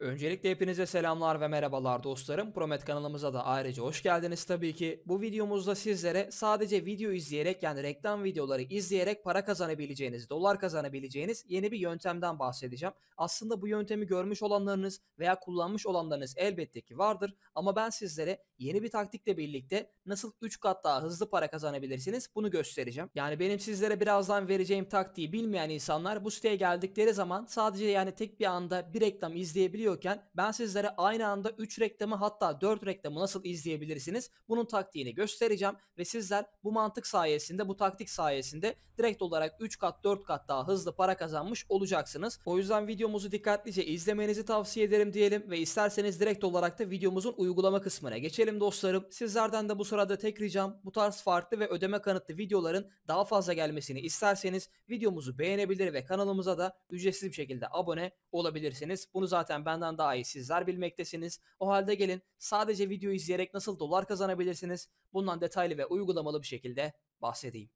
Öncelikle hepinize selamlar ve merhabalar dostlarım. Promet kanalımıza da ayrıca hoş geldiniz tabii ki. Bu videomuzda sizlere sadece video izleyerek yani reklam videoları izleyerek para kazanabileceğiniz, dolar kazanabileceğiniz yeni bir yöntemden bahsedeceğim. Aslında bu yöntemi görmüş olanlarınız veya kullanmış olanlarınız elbette ki vardır ama ben sizlere yeni bir taktikle birlikte nasıl 3 kat daha hızlı para kazanabilirsiniz bunu göstereceğim. Yani benim sizlere birazdan vereceğim taktiği bilmeyen insanlar bu siteye geldikleri zaman sadece yani tek bir anda bir reklam izleyebiliyor izliyorken ben sizlere aynı anda 3 reklamı hatta 4 reklamı nasıl izleyebilirsiniz bunun taktiğini göstereceğim ve sizler bu mantık sayesinde bu taktik sayesinde direkt olarak 3 kat 4 kat daha hızlı para kazanmış olacaksınız. O yüzden videomuzu dikkatlice izlemenizi tavsiye ederim diyelim ve isterseniz direkt olarak da videomuzun uygulama kısmına geçelim dostlarım. Sizlerden de bu sırada tek ricam bu tarz farklı ve ödeme kanıtlı videoların daha fazla gelmesini isterseniz videomuzu beğenebilir ve kanalımıza da ücretsiz bir şekilde abone olabilirsiniz. Bunu zaten ben benden daha iyi sizler bilmektesiniz. O halde gelin sadece video izleyerek nasıl dolar kazanabilirsiniz bundan detaylı ve uygulamalı bir şekilde bahsedeyim.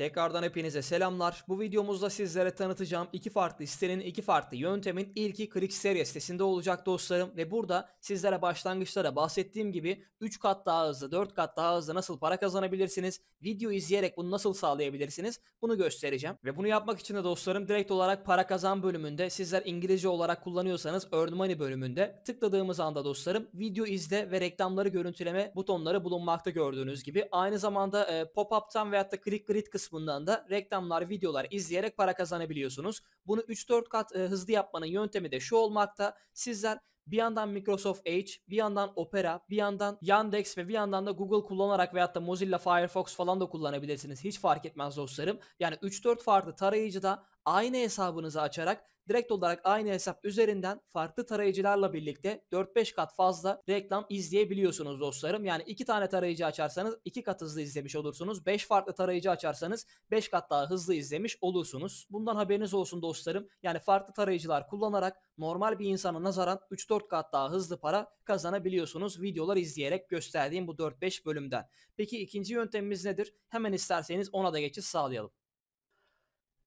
Tekrardan hepinize selamlar. Bu videomuzda sizlere tanıtacağım iki farklı sitenin iki farklı yöntemin ilki ClickSerye sitesinde olacak dostlarım. Ve burada sizlere başlangıçlara bahsettiğim gibi 3 kat daha hızlı 4 kat daha hızlı nasıl para kazanabilirsiniz? Video izleyerek bunu nasıl sağlayabilirsiniz? Bunu göstereceğim. Ve bunu yapmak için de dostlarım direkt olarak para kazan bölümünde sizler İngilizce olarak kullanıyorsanız Earn Money bölümünde tıkladığımız anda dostlarım video izle ve reklamları görüntüleme butonları bulunmakta gördüğünüz gibi. Aynı zamanda e, pop-up'tan veyahut da click grid kısmı kısmından da reklamlar, videolar izleyerek para kazanabiliyorsunuz. Bunu 3-4 kat e, hızlı yapmanın yöntemi de şu olmakta. Sizler bir yandan Microsoft Edge, bir yandan Opera, bir yandan Yandex ve bir yandan da Google kullanarak veyahut da Mozilla Firefox falan da kullanabilirsiniz. Hiç fark etmez dostlarım. Yani 3-4 farklı tarayıcıda aynı hesabınızı açarak direkt olarak aynı hesap üzerinden farklı tarayıcılarla birlikte 4-5 kat fazla reklam izleyebiliyorsunuz dostlarım. Yani 2 tane tarayıcı açarsanız 2 kat hızlı izlemiş olursunuz. 5 farklı tarayıcı açarsanız 5 kat daha hızlı izlemiş olursunuz. Bundan haberiniz olsun dostlarım. Yani farklı tarayıcılar kullanarak normal bir insana nazaran 3-4 kat daha hızlı para kazanabiliyorsunuz videolar izleyerek gösterdiğim bu 4-5 bölümden. Peki ikinci yöntemimiz nedir? Hemen isterseniz ona da geçiş sağlayalım.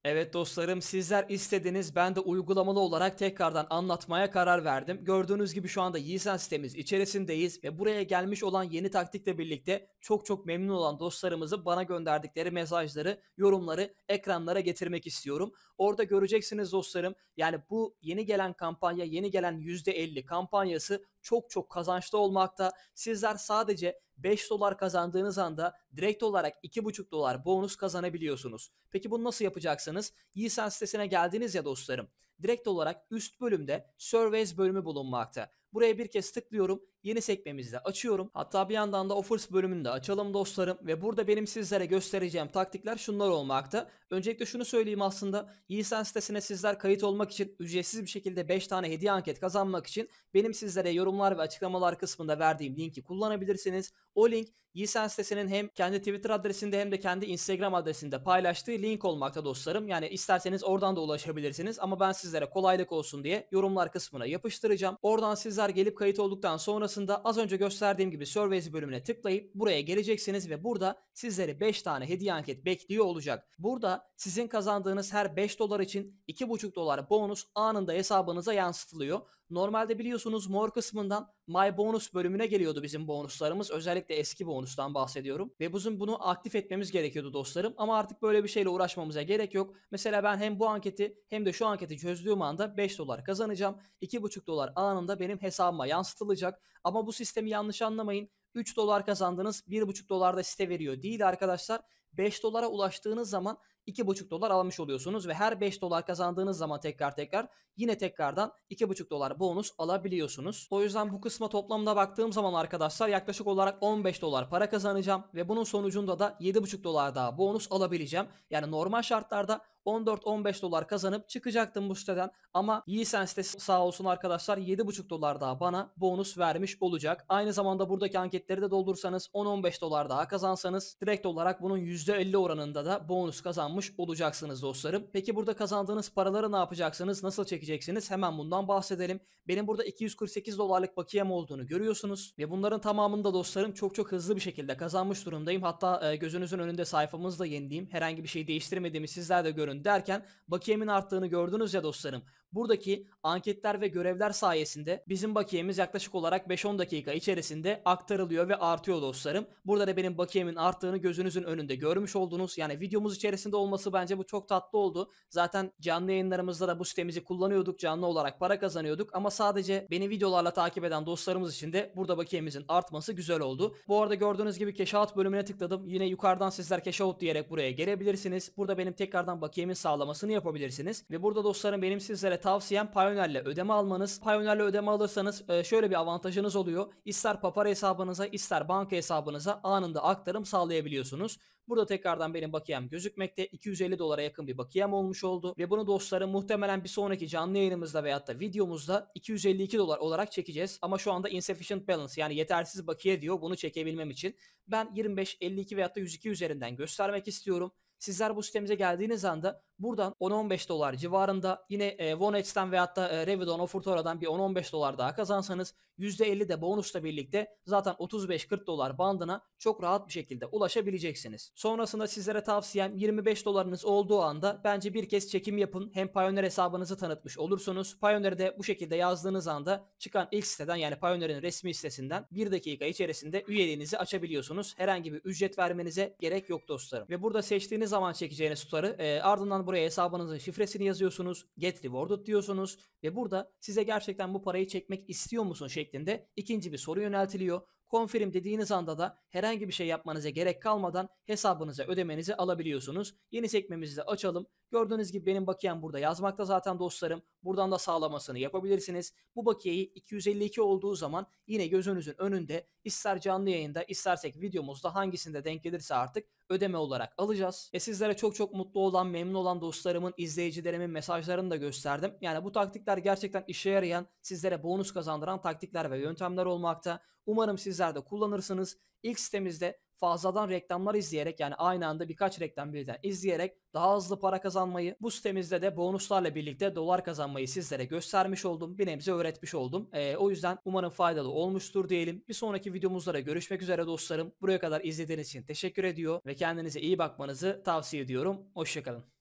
Evet dostlarım sizler istediniz ben de uygulamalı olarak tekrardan anlatmaya karar verdim. Gördüğünüz gibi şu anda Yiğsen sitemiz içerisindeyiz ve buraya gelmiş olan yeni taktikle birlikte çok çok memnun olan dostlarımızı bana gönderdikleri mesajları, yorumları ekranlara getirmek istiyorum. Orada göreceksiniz dostlarım yani bu yeni gelen kampanya, yeni gelen %50 kampanyası çok çok kazançlı olmakta. Sizler sadece 5 dolar kazandığınız anda direkt olarak 2,5 dolar bonus kazanabiliyorsunuz. Peki bunu nasıl yapacaksınız? Yiğsen sitesine geldiniz ya dostlarım. Direkt olarak üst bölümde Surveys bölümü bulunmakta. Buraya bir kez tıklıyorum. Yeni sekmemizi de açıyorum. Hatta bir yandan da offers bölümünü de açalım dostlarım. Ve burada benim sizlere göstereceğim taktikler şunlar olmakta. Öncelikle şunu söyleyeyim aslında. Yiğisen sitesine sizler kayıt olmak için ücretsiz bir şekilde 5 tane hediye anket kazanmak için benim sizlere yorumlar ve açıklamalar kısmında verdiğim linki kullanabilirsiniz. O link Yiğisen sitesinin hem kendi Twitter adresinde hem de kendi Instagram adresinde paylaştığı link olmakta dostlarım. Yani isterseniz oradan da ulaşabilirsiniz. Ama ben sizlere kolaylık olsun diye yorumlar kısmına yapıştıracağım. Oradan sizler yazar gelip kayıt olduktan sonrasında az önce gösterdiğim gibi Surveys bölümüne tıklayıp buraya geleceksiniz ve burada sizleri 5 tane hediye anket bekliyor olacak. Burada sizin kazandığınız her 5 dolar için 2,5 dolar bonus anında hesabınıza yansıtılıyor. Normalde biliyorsunuz mor kısmından My Bonus bölümüne geliyordu bizim bonuslarımız. Özellikle eski bonustan bahsediyorum. Ve bizim bunu aktif etmemiz gerekiyordu dostlarım. Ama artık böyle bir şeyle uğraşmamıza gerek yok. Mesela ben hem bu anketi hem de şu anketi çözdüğüm anda 5 dolar kazanacağım. 2,5 dolar anında benim hesabıma yansıtılacak. Ama bu sistemi yanlış anlamayın. 3 dolar kazandınız 1,5 dolar da site veriyor değil arkadaşlar. 5 dolara ulaştığınız zaman 2,5 dolar almış oluyorsunuz ve her 5 dolar kazandığınız zaman tekrar tekrar yine tekrardan 2,5 dolar bonus alabiliyorsunuz. O yüzden bu kısma toplamda baktığım zaman arkadaşlar yaklaşık olarak 15 dolar para kazanacağım ve bunun sonucunda da 7,5 dolar daha bonus alabileceğim. Yani normal şartlarda 14-15 dolar kazanıp çıkacaktım bu siteden. Ama Yiğsense de sağ olsun arkadaşlar 7,5 dolar daha bana bonus vermiş olacak. Aynı zamanda buradaki anketleri de doldursanız 10-15 dolar daha kazansanız direkt olarak bunun %50 oranında da bonus kazanmış olacaksınız dostlarım. Peki burada kazandığınız paraları ne yapacaksınız? Nasıl çekeceksiniz? Hemen bundan bahsedelim. Benim burada 248 dolarlık bakiyem olduğunu görüyorsunuz. Ve bunların tamamında dostlarım çok çok hızlı bir şekilde kazanmış durumdayım. Hatta e, gözünüzün önünde sayfamızda da yenileyim. Herhangi bir şey değiştirmediğimi sizler de görün düşünün derken bakiyemin arttığını gördünüz ya dostlarım. Buradaki anketler ve görevler sayesinde bizim bakiyemiz yaklaşık olarak 5-10 dakika içerisinde aktarılıyor ve artıyor dostlarım. Burada da benim bakiyemin arttığını gözünüzün önünde görmüş oldunuz. Yani videomuz içerisinde olması bence bu çok tatlı oldu. Zaten canlı yayınlarımızda da bu sitemizi kullanıyorduk. Canlı olarak para kazanıyorduk ama sadece beni videolarla takip eden dostlarımız için de burada bakiyemizin artması güzel oldu. Bu arada gördüğünüz gibi cash out bölümüne tıkladım. Yine yukarıdan sizler cash out diyerek buraya gelebilirsiniz. Burada benim tekrardan bakiye temin sağlamasını yapabilirsiniz. Ve burada dostlarım benim sizlere tavsiyem Payoneer'le ödeme almanız. Payoneer'le ödeme alırsanız e, şöyle bir avantajınız oluyor. İster papara hesabınıza ister banka hesabınıza anında aktarım sağlayabiliyorsunuz. Burada tekrardan benim bakiyem gözükmekte. 250 dolara yakın bir bakiyem olmuş oldu. Ve bunu dostlarım muhtemelen bir sonraki canlı yayınımızda veyahut da videomuzda 252 dolar olarak çekeceğiz. Ama şu anda insufficient balance yani yetersiz bakiye diyor bunu çekebilmem için. Ben 25, 52 veyahut da 102 üzerinden göstermek istiyorum. Sizler bu sitemize geldiğiniz anda Buradan 10-15 dolar civarında yine e, OneEdge'den veyahut da e, Revidon Offertora'dan bir 10-15 dolar daha kazansanız %50 de bonusla birlikte zaten 35-40 dolar bandına çok rahat bir şekilde ulaşabileceksiniz. Sonrasında sizlere tavsiyem 25 dolarınız olduğu anda bence bir kez çekim yapın. Hem Pioneer hesabınızı tanıtmış olursunuz. Pioneer'de bu şekilde yazdığınız anda çıkan ilk siteden yani Pioneer'in resmi sitesinden 1 dakika içerisinde üyeliğinizi açabiliyorsunuz. Herhangi bir ücret vermenize gerek yok dostlarım. Ve burada seçtiğiniz zaman çekeceğiniz tutarı e, ardından buraya Buraya hesabınızın şifresini yazıyorsunuz, get rewarded diyorsunuz ve burada size gerçekten bu parayı çekmek istiyor musun şeklinde ikinci bir soru yöneltiliyor. Confirm dediğiniz anda da herhangi bir şey yapmanıza gerek kalmadan hesabınıza ödemenizi alabiliyorsunuz. Yeni sekmemizi de açalım Gördüğünüz gibi benim bakiyem burada yazmakta zaten dostlarım. Buradan da sağlamasını yapabilirsiniz. Bu bakiyeyi 252 olduğu zaman yine gözünüzün önünde ister canlı yayında istersek videomuzda hangisinde denk gelirse artık ödeme olarak alacağız. E sizlere çok çok mutlu olan, memnun olan dostlarımın, izleyicilerimin mesajlarını da gösterdim. Yani bu taktikler gerçekten işe yarayan, sizlere bonus kazandıran taktikler ve yöntemler olmakta. Umarım sizler de kullanırsınız. İlk sitemizde fazladan reklamlar izleyerek yani aynı anda birkaç reklam birden izleyerek daha hızlı para kazanmayı bu sitemizde de bonuslarla birlikte dolar kazanmayı sizlere göstermiş oldum. Bir nebze öğretmiş oldum. E, o yüzden umarım faydalı olmuştur diyelim. Bir sonraki videomuzlara görüşmek üzere dostlarım. Buraya kadar izlediğiniz için teşekkür ediyor ve kendinize iyi bakmanızı tavsiye ediyorum. Hoşçakalın.